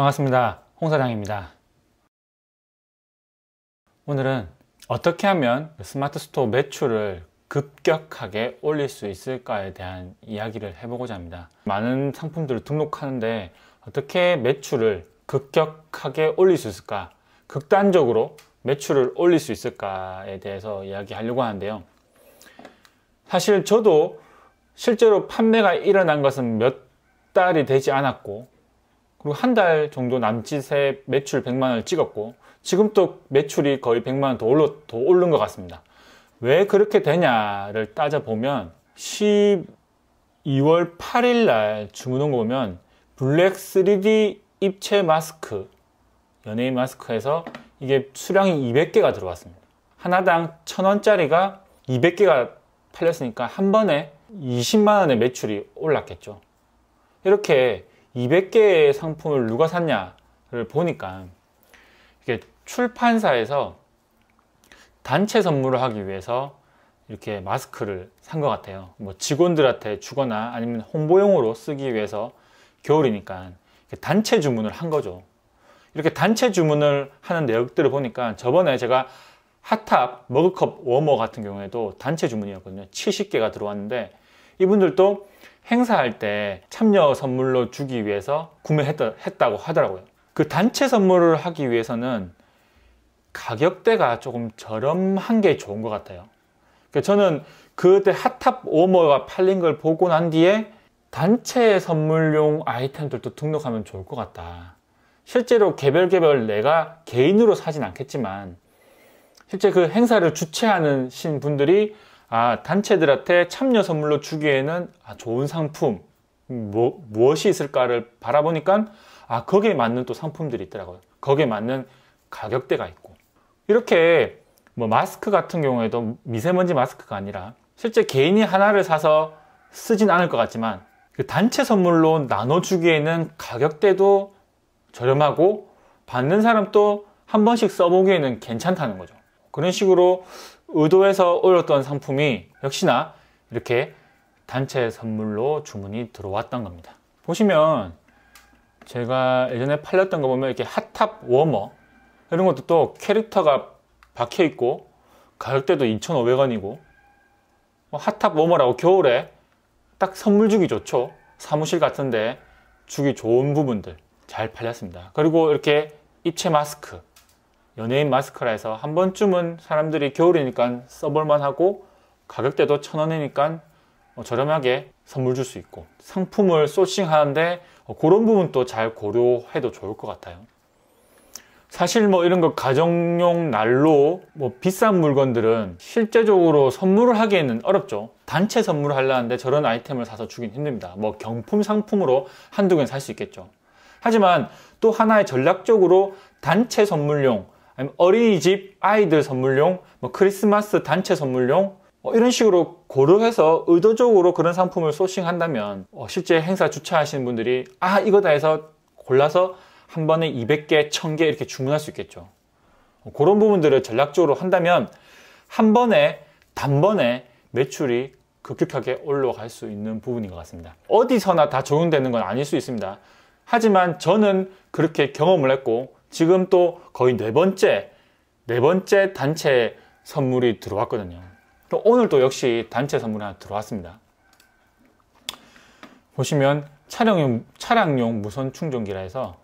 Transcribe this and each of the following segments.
반갑습니다. 홍 사장입니다. 오늘은 어떻게 하면 스마트 스토어 매출을 급격하게 올릴 수 있을까에 대한 이야기를 해보고자 합니다. 많은 상품들을 등록하는데 어떻게 매출을 급격하게 올릴 수 있을까? 극단적으로 매출을 올릴 수 있을까에 대해서 이야기하려고 하는데요. 사실 저도 실제로 판매가 일어난 것은 몇 달이 되지 않았고 그리고 한 달 정도 남짓의 매출 100만 원을 찍었고 지금 또 매출이 거의 100만 원 더 올라 더 오른 것 같습니다. 왜 그렇게 되냐를 따져보면 12월 8일 날 주문한 거 보면 블랙 3D 입체 마스크 연예인 마스크에서 이게 수량이 200개가 들어왔습니다. 하나당 1000원짜리가 200개가 팔렸으니까 한 번에 20만 원의 매출이 올랐겠죠. 이렇게 200개의 상품을 누가 샀냐를 보니까 이렇게 출판사에서 단체 선물을 하기 위해서 이렇게 마스크를 산 것 같아요. 뭐 직원들한테 주거나 아니면 홍보용으로 쓰기 위해서 겨울이니까 단체 주문을 한 거죠. 이렇게 단체 주문을 하는 내역들을 보니까 저번에 제가 핫탑 머그컵 워머 같은 경우에도 단체 주문이었거든요. 70개가 들어왔는데 이분들도 행사할 때 참여 선물로 주기 위해서 구매했다고 하더라고요. 그 단체 선물을 하기 위해서는 가격대가 조금 저렴한 게 좋은 것 같아요. 그러니까 저는 그때 핫탑 오머가 팔린 걸 보고 난 뒤에 단체 선물용 아이템들도 등록하면 좋을 것 같다. 실제로 개별 개별 내가 개인으로 사진 않겠지만 실제 그 행사를 주최하는 신분들이 아, 단체들한테 참여 선물로 주기에는 아, 좋은 상품, 뭐, 무엇이 있을까를 바라보니까 아, 거기에 맞는 또 상품들이 있더라고요. 거기에 맞는 가격대가 있고. 이렇게 뭐 마스크 같은 경우에도 미세먼지 마스크가 아니라 실제 개인이 하나를 사서 쓰진 않을 것 같지만 그 단체 선물로 나눠주기에는 가격대도 저렴하고 받는 사람도 한 번씩 써보기에는 괜찮다는 거죠. 그런 식으로 의도해서 올렸던 상품이 역시나 이렇게 단체 선물로 주문이 들어왔던 겁니다. 보시면 제가 예전에 팔렸던 거 보면 이렇게 핫탑 워머 이런 것도 또 캐릭터가 박혀 있고 가격대도 2,500원이고 뭐 핫탑 워머라고 겨울에 딱 선물 주기 좋죠. 사무실 같은데 주기 좋은 부분들 잘 팔렸습니다. 그리고 이렇게 입체 마스크 연예인 마스크라해서 한 번쯤은 사람들이 겨울이니까 써볼만 하고 가격대도 천 원이니까 어, 저렴하게 선물 줄 수 있고 상품을 소싱하는데 어, 그런 부분도 잘 고려해도 좋을 것 같아요. 사실 뭐 이런 거 가정용 난로 뭐 비싼 물건들은 실제적으로 선물을 하기에는 어렵죠. 단체 선물을 하려는데 저런 아이템을 사서 주긴 힘듭니다. 뭐 경품 상품으로 한두 개는 살 수 있겠죠. 하지만 또 하나의 전략적으로 단체 선물용 아니면 어린이집 아이들 선물용, 뭐 크리스마스 단체 선물용 뭐 이런 식으로 고려해서 의도적으로 그런 상품을 소싱한다면 어 실제 행사 주차하시는 분들이 아 이거다 해서 골라서 한 번에 200개, 1000개 이렇게 주문할 수 있겠죠. 어, 그런 부분들을 전략적으로 한다면 한 번에 단번에 매출이 급격하게 올라갈 수 있는 부분인 것 같습니다. 어디서나 다 적용되는 건 아닐 수 있습니다. 하지만 저는 그렇게 경험을 했고 지금 또 거의 네 번째, 네 번째 단체 선물이 들어왔거든요. 오늘 도 역시 단체 선물이 하나 들어왔습니다. 보시면 차량용, 차량용 무선 충전기라 해서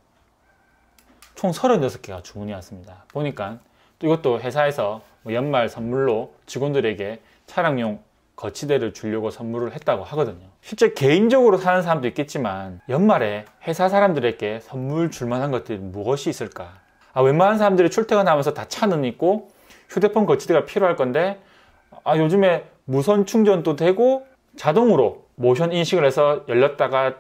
총 36개가 주문이 왔습니다. 보니까 또 이것도 회사에서 뭐 연말 선물로 직원들에게 차량용 거치대를 주려고 선물을 했다고 하거든요. 실제 개인적으로 사는 사람도 있겠지만 연말에 회사 사람들에게 선물 줄 만한 것들이 무엇이 있을까? 아, 웬만한 사람들이 출퇴근하면서 다 차는 있고 휴대폰 거치대가 필요할 건데 아, 요즘에 무선 충전도 되고 자동으로 모션 인식을 해서 열렸다가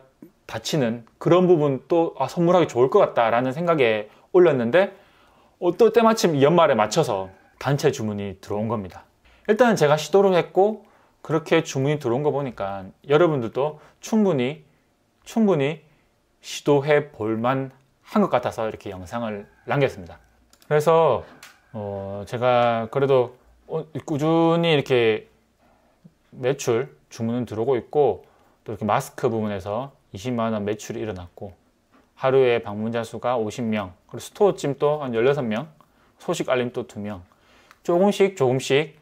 닫히는 그런 부분 도 아, 선물하기 좋을 것 같다라는 생각에 올렸는데 어, 떨 때마침 연말에 맞춰서 단체 주문이 들어온 겁니다. 일단은 제가 시도를 했고 그렇게 주문이 들어온 거 보니까 여러분들도 충분히 충분히 시도해 볼만 한 것 같아서 이렇게 영상을 남겼습니다. 그래서 어 제가 그래도 어, 꾸준히 이렇게 매출 주문은 들어오고 있고 또 이렇게 마스크 부분에서 20만 원 매출이 일어났고 하루에 방문자 수가 50명 그리고 스토어찜 또한 16명 소식 알림 또 2명 조금씩 조금씩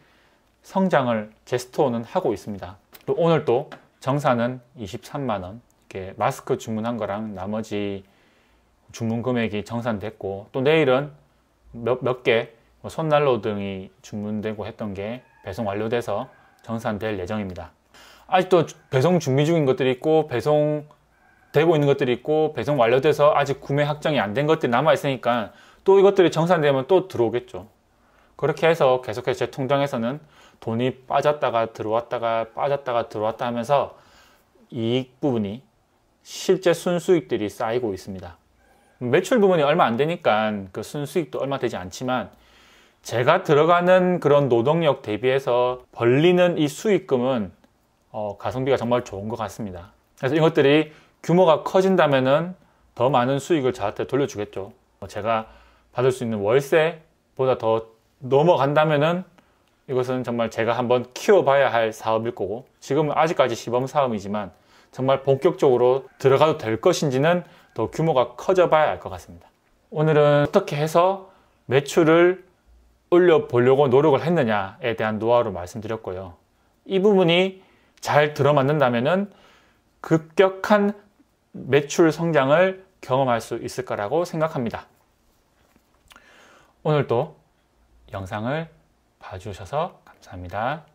성장을 제스토는 어 하고 있습니다. 또 오늘 또 정산은 23만원 이렇게 마스크 주문한 거랑 나머지 주문 금액이 정산됐고 또 내일은 몇개 몇 뭐 손난로 등이 주문되고 했던 게 배송 완료돼서 정산될 예정입니다. 아직도 배송 준비 중인 것들이 있고 배송 되고 있는 것들이 있고 배송 완료돼서 아직 구매 확정이 안 된 것들이 남아 있으니까 또 이것들이 정산되면 또 들어오겠죠. 그렇게 해서 계속해서 제 통장에서는 돈이 빠졌다가 들어왔다가 빠졌다가 들어왔다 하면서 이익 부분이 실제 순수익들이 쌓이고 있습니다. 매출 부분이 얼마 안 되니까 그 순수익도 얼마 되지 않지만 제가 들어가는 그런 노동력 대비해서 벌리는 이 수익금은 어, 가성비가 정말 좋은 것 같습니다. 그래서 이것들이 규모가 커진다면더 많은 수익을 저한테 돌려주겠죠. 제가 받을 수 있는 월세보다 더 넘어간다면은 이것은 정말 제가 한번 키워봐야 할 사업일 거고 지금은 아직까지 시범 사업이지만 정말 본격적으로 들어가도 될 것인지는 더 규모가 커져봐야 알 것 같습니다. 오늘은 어떻게 해서 매출을 올려보려고 노력을 했느냐에 대한 노하우로 말씀드렸고요. 이 부분이 잘 들어맞는다면 급격한 매출 성장을 경험할 수 있을 거라고 생각합니다. 오늘도 영상을 봐주셔서 감사합니다.